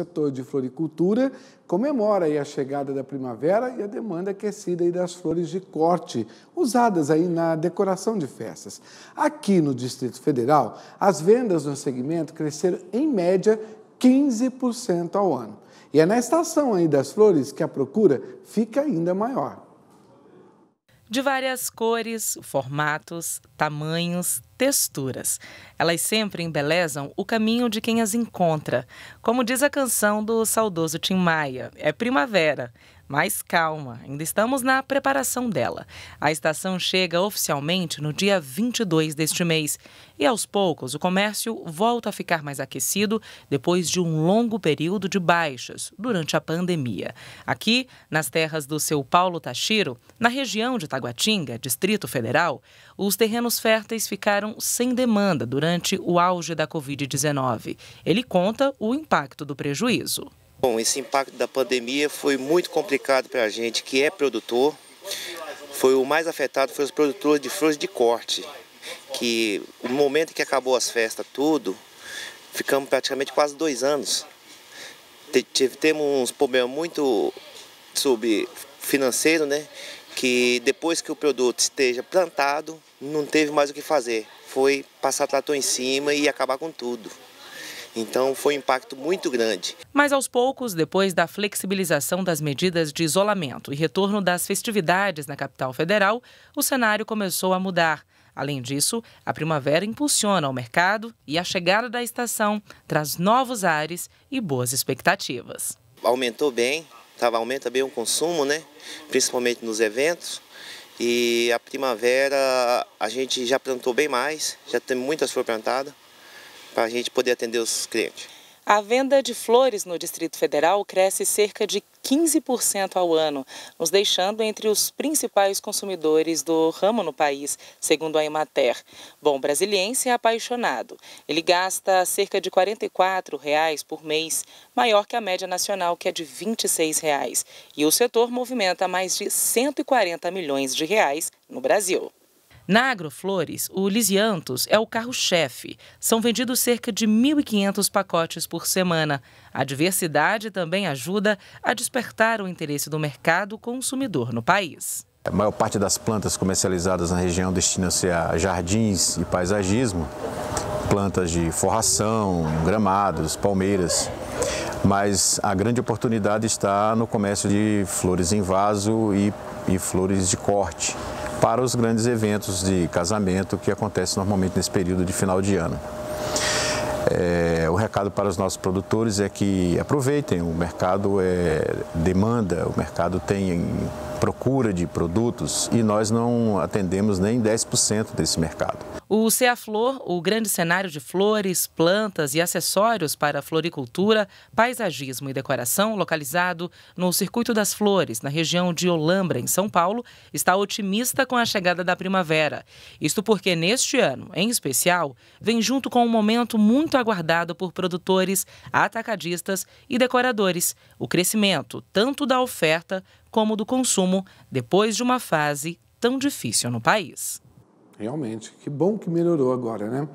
setor de floricultura comemora a chegada da primavera e a demanda aquecida das flores de corte, usadas aí na decoração de festas. Aqui no Distrito Federal, as vendas no segmento cresceram em média 15% ao ano. E é na estação aí das flores que a procura fica ainda maior de várias cores, formatos, tamanhos, texturas. Elas sempre embelezam o caminho de quem as encontra. Como diz a canção do saudoso Tim Maia, é primavera, mas calma, ainda estamos na preparação dela. A estação chega oficialmente no dia 22 deste mês e aos poucos o comércio volta a ficar mais aquecido depois de um longo período de baixas durante a pandemia. Aqui, nas terras do seu Paulo Tachiro, na região de Taguatinga, Distrito Federal, os terrenos férteis ficaram sem demanda durante o auge da Covid-19. Ele conta o impacto do prejuízo. Bom, esse impacto da pandemia foi muito complicado para a gente que é produtor. Foi o mais afetado foi os produtores de flores de corte, que no momento que acabou as festas tudo, ficamos praticamente quase dois anos. Temos uns problemas muito sobre financeiro, né? Que depois que o produto esteja plantado, não teve mais o que fazer. Foi passar trator em cima e acabar com tudo. Então foi um impacto muito grande. Mas aos poucos, depois da flexibilização das medidas de isolamento e retorno das festividades na capital federal, o cenário começou a mudar. Além disso, a primavera impulsiona o mercado e a chegada da estação traz novos ares e boas expectativas. Aumentou bem, tava, aumenta bem o consumo, né? principalmente nos eventos. E a primavera a gente já plantou bem mais, já tem muitas flores plantadas para a gente poder atender os clientes. A venda de flores no Distrito Federal cresce cerca de 15% ao ano, nos deixando entre os principais consumidores do ramo no país, segundo a Emater. Bom, o brasiliense é apaixonado. Ele gasta cerca de R$ reais por mês, maior que a média nacional, que é de R$ 26. Reais. E o setor movimenta mais de 140 milhões de reais no Brasil. Na Agroflores, o Lisiantos é o carro-chefe. São vendidos cerca de 1.500 pacotes por semana. A diversidade também ajuda a despertar o interesse do mercado consumidor no país. A maior parte das plantas comercializadas na região destina-se a jardins e paisagismo, plantas de forração, gramados, palmeiras. Mas a grande oportunidade está no comércio de flores em vaso e, e flores de corte para os grandes eventos de casamento que acontecem normalmente nesse período de final de ano. É, o recado para os nossos produtores é que aproveitem, o mercado é, demanda, o mercado tem procura de produtos e nós não atendemos nem 10% desse mercado. O Flor, o grande cenário de flores, plantas e acessórios para floricultura, paisagismo e decoração, localizado no Circuito das Flores, na região de Olambra, em São Paulo, está otimista com a chegada da primavera. Isto porque neste ano, em especial, vem junto com um momento muito aguardado por produtores, atacadistas e decoradores, o crescimento tanto da oferta como do consumo depois de uma fase tão difícil no país. Realmente, que bom que melhorou agora, né?